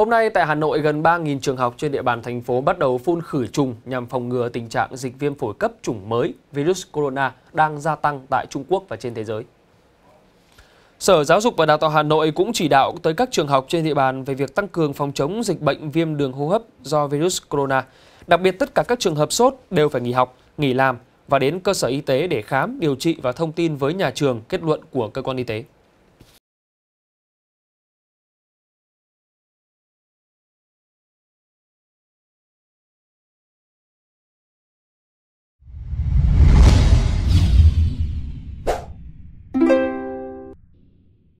Hôm nay tại Hà Nội, gần 3.000 trường học trên địa bàn thành phố bắt đầu phun khử trùng nhằm phòng ngừa tình trạng dịch viêm phổi cấp chủng mới virus corona đang gia tăng tại Trung Quốc và trên thế giới. Sở Giáo dục và Đào tạo Hà Nội cũng chỉ đạo tới các trường học trên địa bàn về việc tăng cường phòng chống dịch bệnh viêm đường hô hấp do virus corona. Đặc biệt tất cả các trường hợp sốt đều phải nghỉ học, nghỉ làm và đến cơ sở y tế để khám, điều trị và thông tin với nhà trường kết luận của cơ quan y tế.